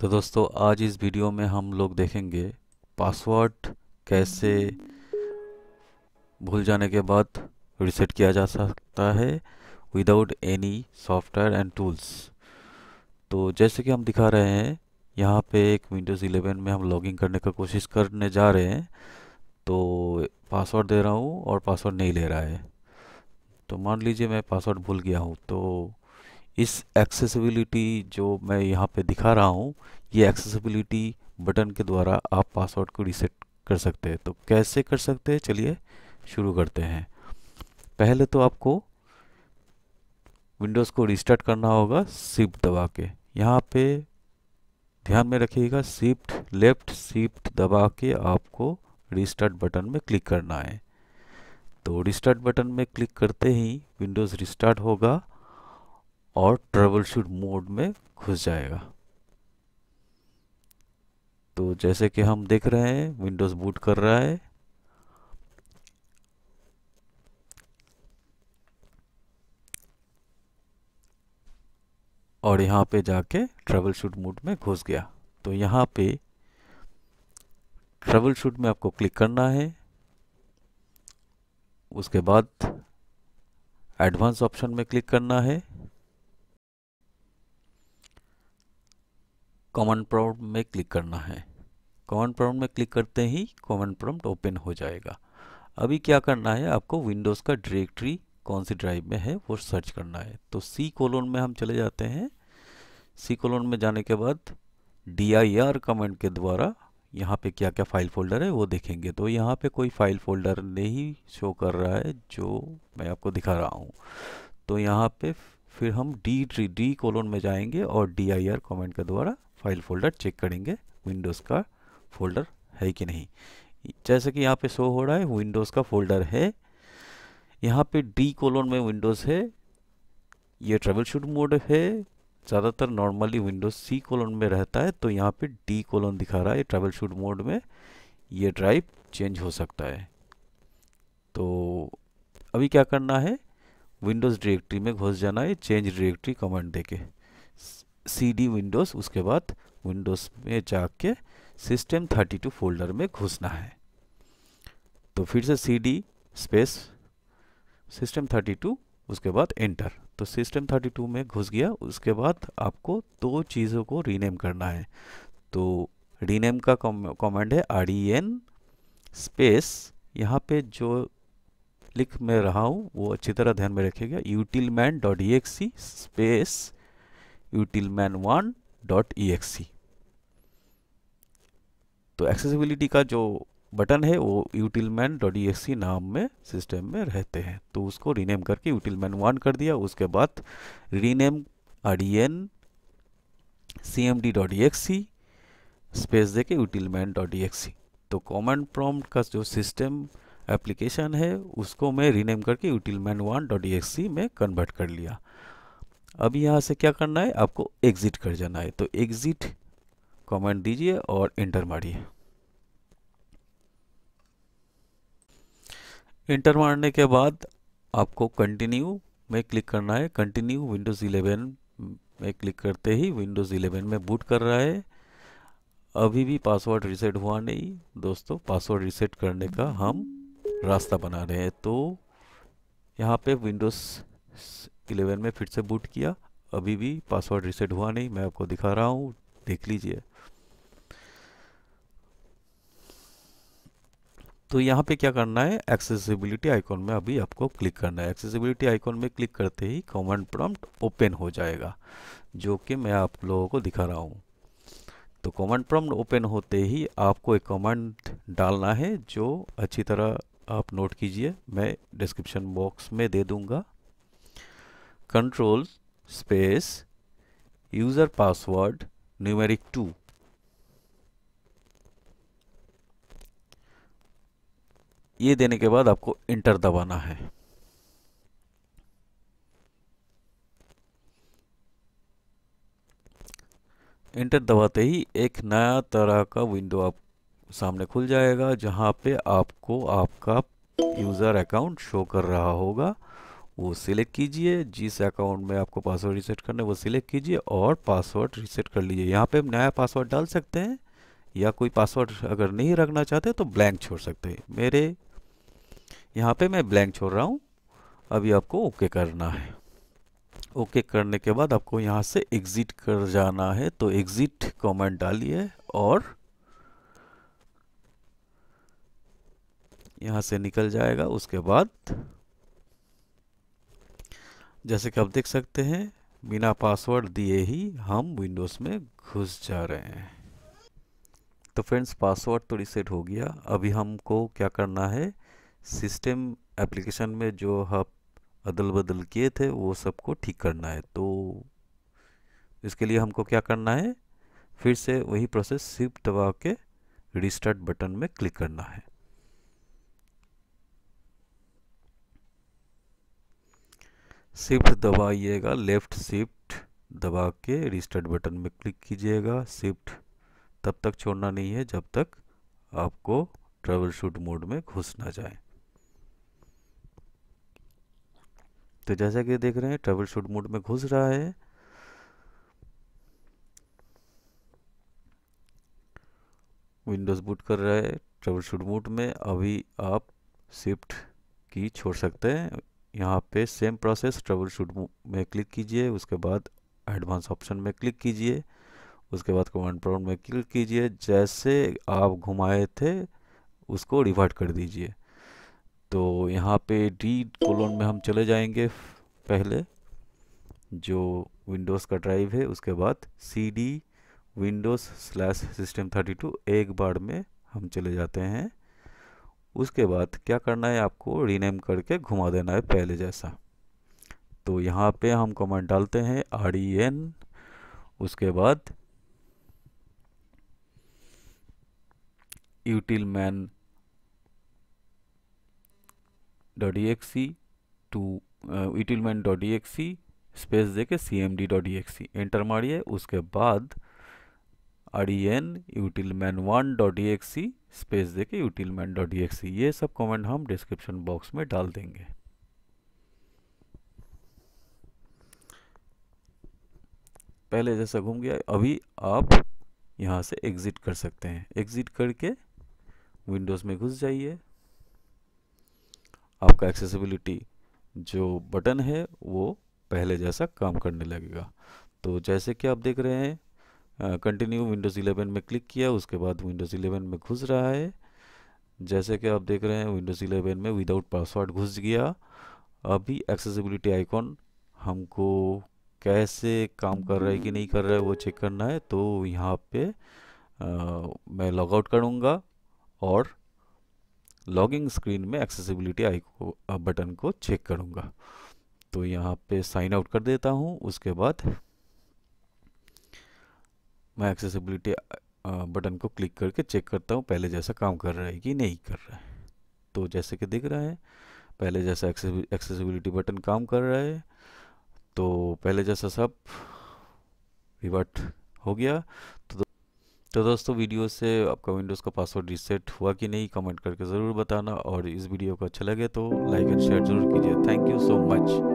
तो दोस्तों आज इस वीडियो में हम लोग देखेंगे पासवर्ड कैसे भूल जाने के बाद रिसेट किया जा सकता है without any software and tools तो जैसे कि हम दिखा रहे हैं यहाँ पे एक विंडोज़ 11 में हम लॉगिंग करने का कोशिश करने जा रहे हैं तो पासवर्ड दे रहा हूँ और पासवर्ड नहीं ले रहा है तो मान लीजिए मैं पासवर्ड भूल गया हूँ तो इस एक्सेसिबिलिटी जो मैं यहाँ पे दिखा रहा हूँ ये एक्सेसिबिलिटी बटन के द्वारा आप पासवर्ड को रीसेट कर सकते हैं तो कैसे कर सकते हैं चलिए शुरू करते हैं पहले तो आपको विंडोज़ को रिस्टार्ट करना होगा सिफ्ट दबा के यहाँ पे ध्यान में रखिएगा सिफ्ट लेफ्ट सिफ्ट दबा के आपको रिस्टार्ट बटन में क्लिक करना है तो रिस्टार्ट बटन में क्लिक करते ही विंडोज़ रिस्टार्ट होगा और ट्रबल शूट मोड में घुस जाएगा तो जैसे कि हम देख रहे हैं विंडोज़ बूट कर रहा है और यहाँ पे जाके ट्रबल शूट मोड में घुस गया तो यहाँ पे ट्रबल शूट में आपको क्लिक करना है उसके बाद एडवांस ऑप्शन में क्लिक करना है कॉमन प्रॉम्प्ट में क्लिक करना है कॉमन प्रॉम्प्ट में क्लिक करते ही कॉमन प्रॉम्प्ट ओपन हो जाएगा अभी क्या करना है आपको विंडोज़ का डायरेक्टरी कौन सी ड्राइव में है वो सर्च करना है तो सी कोलोन में हम चले जाते हैं सी कोलोन में जाने के बाद डी आई आर कमेंट के द्वारा यहाँ पे क्या क्या फाइल फोल्डर है वो देखेंगे तो यहाँ पे कोई फाइल फोल्डर नहीं शो कर रहा है जो मैं आपको दिखा रहा हूँ तो यहाँ पे फिर हम डी डी कोलोन में जाएंगे और डी आई आर कमेंट के द्वारा फाइल फोल्डर चेक करेंगे विंडोज़ का फोल्डर है कि नहीं जैसे कि यहाँ पे शो हो रहा है विंडोज़ का फोल्डर है यहाँ पे डी कोलोन में विंडोज़ है ये ट्रेवल शूट मोड है ज़्यादातर नॉर्मली विंडोज़ सी कोलोन में रहता है तो यहाँ पे डी कोलोन दिखा रहा है ट्रेवल शूट मोड में ये ड्राइव चेंज हो सकता है तो अभी क्या करना है विंडोज़ डायरेक्टरी में घुस जाना है चेंज डायरेक्टरी कमांड देके सी डी विंडोज़ उसके बाद विंडोज़ में जाके सिस्टम 32 फोल्डर में घुसना है तो फिर से सी डी स्पेस सिस्टम 32 उसके बाद एंटर तो सिस्टम 32 में घुस गया उसके बाद आपको दो चीज़ों को रीनेम करना है तो रीनेम का कमांड है आर ई एन स्पेस यहाँ पे जो लिख में रहा हूँ वो अच्छी तरह ध्यान में रखेगा utilman dot exe space utilman1.exe e तो एक्सेसिबिलिटी का जो बटन है वो utilman.exe नाम में सिस्टम में रहते हैं तो उसको रीनेम करके utilman1 कर दिया उसके बाद रीनेम adn cmd.exe स्पेस देके utilman.exe तो कॉमन प्रॉम्प्ट का जो सिस्टम एप्लीकेशन है उसको मैं रीनेम करके utilman1.exe e में कन्वर्ट कर लिया अब यहाँ से क्या करना है आपको एग्ज़िट कर जाना है तो एग्ज़िट कमेंट दीजिए और इंटर मारिए इंटर मारने के बाद आपको कंटिन्यू में क्लिक करना है कंटिन्यू विंडोज़ 11 में क्लिक करते ही विंडोज़ 11 में बूट कर रहा है अभी भी पासवर्ड रिसेट हुआ नहीं दोस्तों पासवर्ड रिसेट करने का हम रास्ता बना रहे हैं तो यहाँ पे विंडोज़ इलेवन में फिर से बूट किया अभी भी पासवर्ड रिसेट हुआ नहीं मैं आपको दिखा रहा हूँ देख लीजिए तो यहाँ पे क्या करना है एक्सेसिबिलिटी आइकॉन में अभी आपको क्लिक करना है एक्सेसिबिलिटी आइकॉन में क्लिक करते ही कमांड प्रॉम्प्ट ओपन हो जाएगा जो कि मैं आप लोगों को दिखा रहा हूँ तो कमांड प्रॉम्प्ट ओपन होते ही आपको एक कमांड डालना है जो अच्छी तरह आप नोट कीजिए मैं डिस्क्रिप्शन बॉक्स में दे दूँगा control space user password numeric 2 ये देने के बाद आपको इंटर दबाना है इंटर दबाते ही एक नया तरह का विंडो आप सामने खुल जाएगा जहां पे आपको आपका यूज़र अकाउंट शो कर रहा होगा वो सिलेक्ट कीजिए जिस अकाउंट में आपको पासवर्ड रीसेट करना है वो सिलेक्ट कीजिए और पासवर्ड रीसेट कर लीजिए यहाँ पे हम नया पासवर्ड डाल सकते हैं या कोई पासवर्ड अगर नहीं रखना चाहते तो ब्लैंक छोड़ सकते हैं मेरे यहाँ पे मैं ब्लैंक छोड़ रहा हूँ अभी आपको ओके करना है ओके करने के बाद आपको यहाँ से एग्ज़िट कर जाना है तो एग्ज़िट कॉमेंट डालिए और यहाँ से निकल जाएगा उसके बाद जैसे कि आप देख सकते हैं बिना पासवर्ड दिए ही हम विंडोज़ में घुस जा रहे हैं तो फ्रेंड्स पासवर्ड तो रिसेट हो गया अभी हमको क्या करना है सिस्टम एप्लीकेशन में जो हम अदल बदल किए थे वो सबको ठीक करना है तो इसके लिए हमको क्या करना है फिर से वही प्रोसेस सिर्फ दबा के रिस्टार्ट बटन में क्लिक करना है शिफ्ट दबाइएगा लेफ़्ट शिफ्ट दबा के रिस्टार्ट बटन में क्लिक कीजिएगा शिफ्ट तब तक छोड़ना नहीं है जब तक आपको ट्रेवल शूट मोड में घुस ना जाए तो जैसा कि देख रहे हैं ट्रेवल शूट मोड में घुस रहा है विंडोज़ बूट कर रहा है ट्रेवल शूट मोड में अभी आप शिफ्ट की छोड़ सकते हैं यहाँ पे सेम प्रोसेस ट्रबल शूट में क्लिक कीजिए उसके बाद एडवांस ऑप्शन में क्लिक कीजिए उसके बाद कमांड प्रॉम्प्ट में क्लिक कीजिए जैसे आप घुमाए थे उसको रिवर्ट कर दीजिए तो यहाँ पे डी कोलोन में हम चले जाएंगे पहले जो विंडोज़ का ड्राइव है उसके बाद C D windows slash system thirty two एक बार में हम चले जाते हैं उसके बाद क्या करना है आपको रीनेम करके घुमा देना है पहले जैसा तो यहाँ पे हम कमेंट डालते हैं आर ई एन उसके बाद utilman dot E X C to utilman dot E X C space देके के C M D dot E X C enter मारिए उसके बाद util utilman one dot D exe space देके utilman dot D XC ये सब comment हम description box में डाल देंगे पहले जैसा घूम गया अभी आप यहाँ से एग्ज़िट कर सकते हैं एग्ज़िट करके विंडोज़ में घुस जाइए आपका एक्सेसिबिलिटी जो बटन है वो पहले जैसा काम करने लगेगा तो जैसे कि आप देख रहे हैं कंटिन्यू विंडोज़ 11 में क्लिक किया उसके बाद विंडोज़ 11 में घुस रहा है जैसे कि आप देख रहे हैं विंडोज़ 11 में विदाउट पासवर्ड घुस गया अभी एक्सेसिबिलिटी आइकॉन हमको कैसे काम कर रहा है कि नहीं कर रहा है वो चेक करना है तो यहाँ पे आ, मैं लॉगआउट करूँगा और लॉगिंग स्क्रीन में एक्सेसिबिलिटी आई बटन को चेक करूँगा तो यहाँ पे साइन आउट कर देता हूँ उसके बाद मैं एक्सेसिबिलिटी बटन को क्लिक करके चेक करता हूँ पहले जैसा काम कर रहा है कि नहीं कर रहा है तो जैसे कि दिख रहा है पहले जैसा एक्सेसिबिलिटी बटन काम कर रहा है तो पहले जैसा सब रिवर्ट हो गया तो तो दोस्तों वीडियो से आपका विंडोज़ का पासवर्ड रीसेट हुआ कि नहीं कमेंट करके ज़रूर बताना और इस वीडियो को अच्छा लगे तो लाइक एंड शेयर ज़रूर कीजिए थैंक यू सो मच